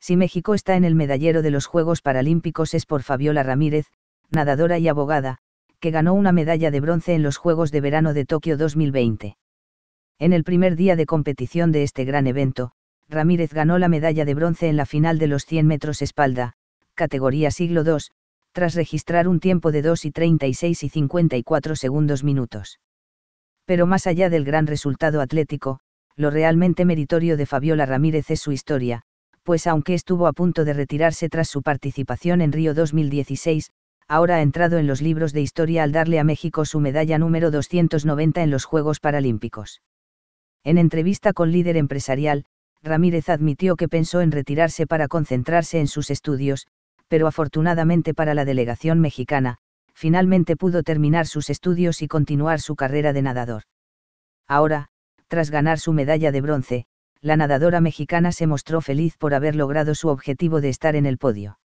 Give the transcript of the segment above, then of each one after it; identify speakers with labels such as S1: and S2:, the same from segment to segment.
S1: Si México está en el medallero de los Juegos Paralímpicos es por Fabiola Ramírez, nadadora y abogada, que ganó una medalla de bronce en los Juegos de Verano de Tokio 2020. En el primer día de competición de este gran evento, Ramírez ganó la medalla de bronce en la final de los 100 metros espalda, categoría siglo II, tras registrar un tiempo de 2 y 36 y 54 segundos minutos. Pero más allá del gran resultado atlético, lo realmente meritorio de Fabiola Ramírez es su historia, pues aunque estuvo a punto de retirarse tras su participación en Río 2016, ahora ha entrado en los libros de historia al darle a México su medalla número 290 en los Juegos Paralímpicos. En entrevista con líder empresarial, Ramírez admitió que pensó en retirarse para concentrarse en sus estudios, pero afortunadamente para la delegación mexicana, finalmente pudo terminar sus estudios y continuar su carrera de nadador. Ahora, tras ganar su medalla de bronce, la nadadora mexicana se mostró feliz por haber logrado su objetivo de estar en el podio.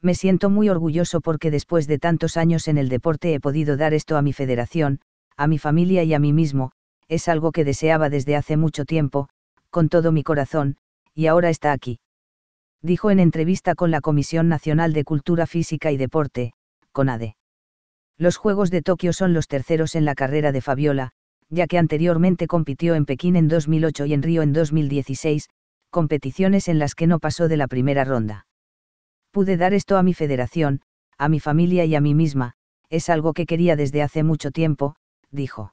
S1: Me siento muy orgulloso porque después de tantos años en el deporte he podido dar esto a mi federación, a mi familia y a mí mismo, es algo que deseaba desde hace mucho tiempo, con todo mi corazón, y ahora está aquí. Dijo en entrevista con la Comisión Nacional de Cultura Física y Deporte, CONADE. Los Juegos de Tokio son los terceros en la carrera de Fabiola, ya que anteriormente compitió en Pekín en 2008 y en Río en 2016, competiciones en las que no pasó de la primera ronda. Pude dar esto a mi federación, a mi familia y a mí misma, es algo que quería desde hace mucho tiempo, dijo.